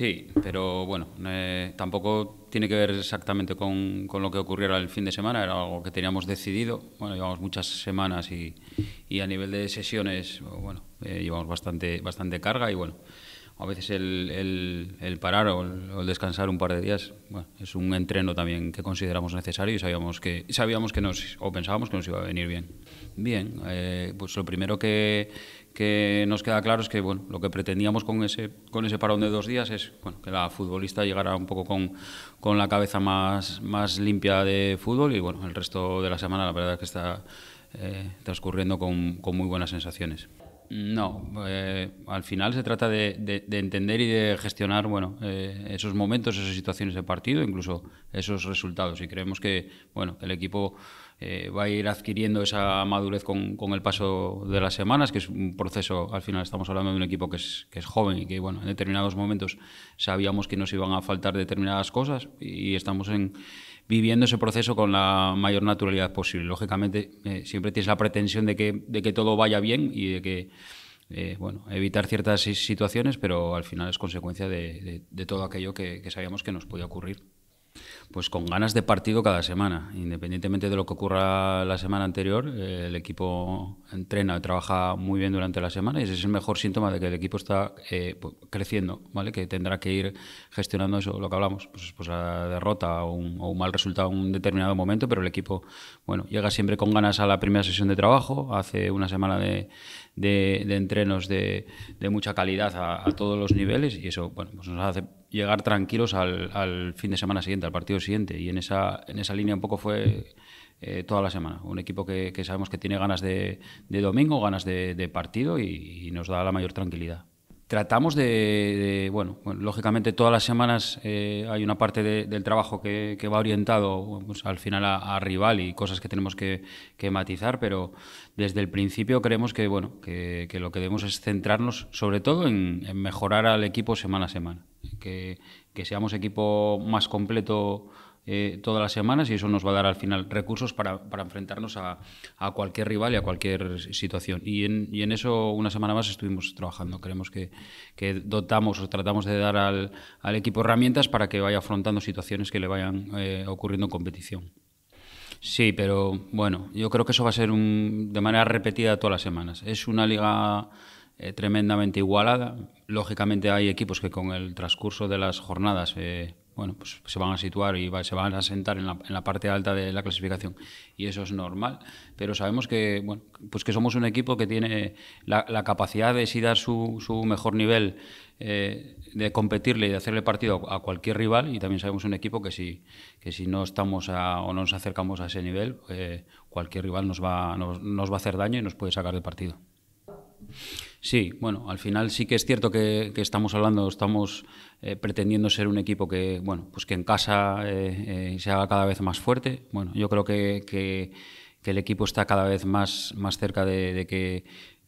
Sí, pero bueno, eh, tampoco tiene que ver exactamente con, con, lo que ocurriera el fin de semana, era algo que teníamos decidido. Bueno, llevamos muchas semanas y, y a nivel de sesiones, bueno, eh, llevamos bastante, bastante carga y bueno, a veces el, el, parar o el, descansar un par de días bueno, es un entreno también que consideramos necesario y sabíamos que, sabíamos que nos, o pensábamos que nos iba a venir bien. Bien, eh, pues lo primero que, que nos queda claro es que bueno, lo que pretendíamos con ese, con ese parón de dos días es bueno, que la futbolista llegara un poco con, la cabeza más, más limpia de fútbol y bueno, el resto de la semana la verdad es que está eh, transcurriendo con, con muy buenas sensaciones. No, eh, al final se trata de, entender y de gestionar bueno, eh, esos momentos, esas situaciones de partido, incluso esos resultados. Y creemos que bueno, el equipo eh, va a ir adquiriendo esa madurez con, el paso de las semanas, que es un proceso, al final estamos hablando de un equipo que es, que es joven y que bueno, en determinados momentos sabíamos que nos iban a faltar determinadas cosas y estamos en viviendo ese proceso con la mayor naturalidad posible. Lógicamente, eh, siempre tienes la pretensión de que, todo vaya bien y de que, eh, bueno, evitar ciertas situaciones, pero al final es consecuencia de, todo aquello que sabíamos que nos podía ocurrir pues con ganas de partido cada semana. Independientemente de lo que ocurra la semana anterior, eh, el equipo entrena y trabaja muy bien durante la semana y ese es el mejor síntoma de que el equipo está eh, pues, creciendo, ¿vale? Que tendrá que ir gestionando eso, lo que hablamos, pues, pues la derrota o un, o mal resultado en un determinado momento, pero el equipo, bueno, llega siempre con ganas a la primera sesión de trabajo, hace una semana de, de, entrenos de, mucha calidad a, todos los niveles y eso bueno, pues nos hace llegar tranquilos al, fin de semana siguiente, al partido siguiente. Y en esa, en esa línea un poco fue eh, toda la semana. Un equipo que, sabemos que tiene ganas de, domingo, ganas de, partido y nos da la mayor tranquilidad. Tratamos de, bueno, lógicamente todas las semanas eh, hay una parte del trabajo que, va orientado pues, al final a, rival y cosas que tenemos que, matizar, pero desde el principio creemos que, bueno, que, lo que debemos es centrarnos sobre todo en, mejorar al equipo semana a semana, que, que seamos equipo más completo eh, todas las semanas y eso nos va a dar al final recursos para, enfrentarnos a, cualquier rival y a cualquier situación. Y en, eso una semana más estuvimos trabajando. Creemos que, dotamos o tratamos de dar al, equipo herramientas para que vaya afrontando situaciones que le vayan eh, ocurriendo en competición. Sí, pero bueno, yo creo que eso va a ser de manera repetida todas las semanas. Es una liga eh, tremendamente igualada. Lógicamente hay equipos que con el transcurso de las jornadas bueno, pues se van a situar y se van a sentar en la, parte alta de la clasificación. Y eso es normal. Pero sabemos que, bueno, pues que somos un equipo que tiene la, capacidad de dar su, mejor nivel, eh, de competirle y de hacerle partido a cualquier rival. Y también sabemos un equipo que si, que si no estamos o no nos acercamos a ese nivel, eh, cualquier rival nos va, nos, nos va a hacer daño y nos puede sacar del partido. Sí, bueno, al final sí que es cierto que, estamos hablando, estamos eh, pretendiendo ser un equipo que, bueno, pues que en casa eh, eh, se haga cada vez más fuerte. Bueno, yo creo que, el equipo está cada vez más, más cerca de que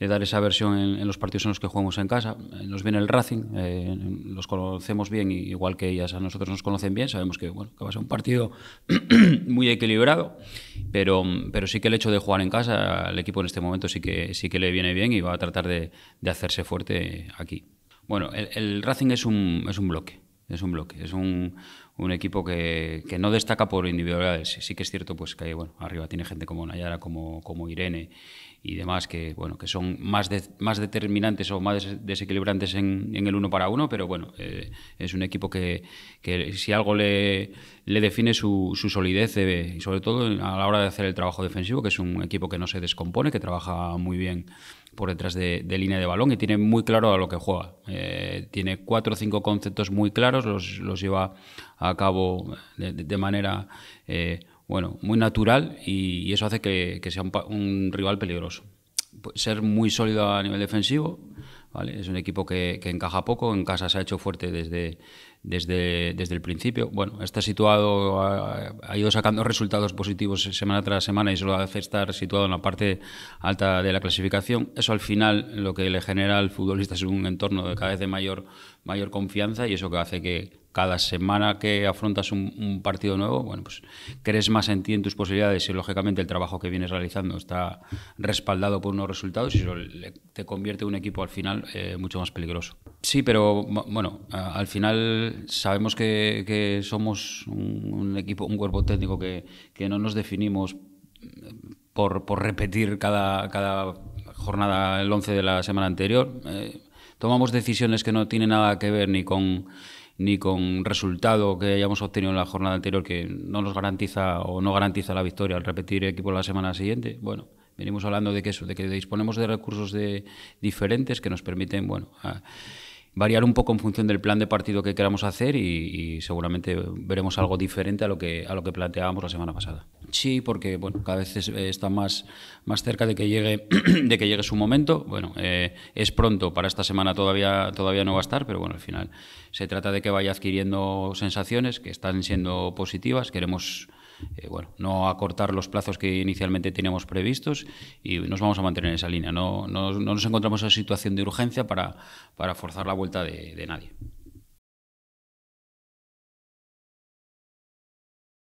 dar esa versión en, los partidos en los que jugamos en casa. Eh, nos viene el Racing, eh, los conocemos bien, igual que ellas a nosotros nos conocen bien, sabemos que, bueno, va a ser un partido muy equilibrado, pero, pero sí que el hecho de jugar en casa al equipo en este momento sí que, sí que le viene bien y va a tratar de, hacerse fuerte aquí. Bueno, el, Racing es un bloque es un bloque, es un, un equipo que, que, no destaca por individualidades. Sí que es cierto pues que bueno, arriba tiene gente como Nayara, como, como Irene y demás que bueno que son más, más determinantes o más desequilibrantes en, en, el uno para uno, pero bueno, eh, es un equipo que, que, si algo le, le define su, su solidez eh, y sobre todo a la hora de hacer el trabajo defensivo, que es un equipo que no se descompone, que trabaja muy bien por detrás de, línea de balón y tiene muy claro a lo que juega. Eh, tiene cuatro o cinco conceptos muy claros, los, lleva a cabo de, manera eh, bueno, muy natural y, eso hace que, sea un, rival peligroso. Ser muy sólido a nivel defensivo, es un equipo que, encaja poco, en casa se ha hecho fuerte desde, desde, desde el principio. Bueno, está situado, ha, ido sacando resultados positivos semana tras semana y solo hace estar situado en la parte alta de la clasificación. Eso al final lo que le genera al futbolista es un entorno de cada vez de mayor, mayor confianza y eso que hace que cada semana que afrontas un, partido nuevo, bueno, pues crees más en ti, en tus posibilidades y lógicamente el trabajo que vienes realizando está respaldado por unos resultados y eso te convierte en un equipo al final eh, mucho más peligroso. Sí, pero bueno, al final sabemos que, somos un, equipo, un cuerpo técnico que, no nos definimos por, repetir cada, cada, jornada el 11 de la semana anterior. Eh, tomamos decisiones que no tienen nada que ver ni con ni con resultado que hayamos obtenido en la jornada anterior que no nos garantiza o no garantiza la victoria al repetir equipo la semana siguiente, bueno, venimos hablando de que eso, de que disponemos de recursos de, diferentes que nos permiten, bueno, a, variar un poco en función del plan de partido que queramos hacer y, seguramente veremos algo diferente a lo que a lo que planteábamos la semana pasada. Sí, porque bueno, cada vez eh, está más, más cerca de que llegue de que llegue su momento. Bueno, eh, es pronto para esta semana todavía todavía no va a estar, pero bueno, al final se trata de que vaya adquiriendo sensaciones que están siendo positivas. Queremos eh, bueno, no acortar los plazos que inicialmente teníamos previstos y nos vamos a mantener en esa línea. No, nos encontramos en situación de urgencia para, forzar la vuelta de nadie.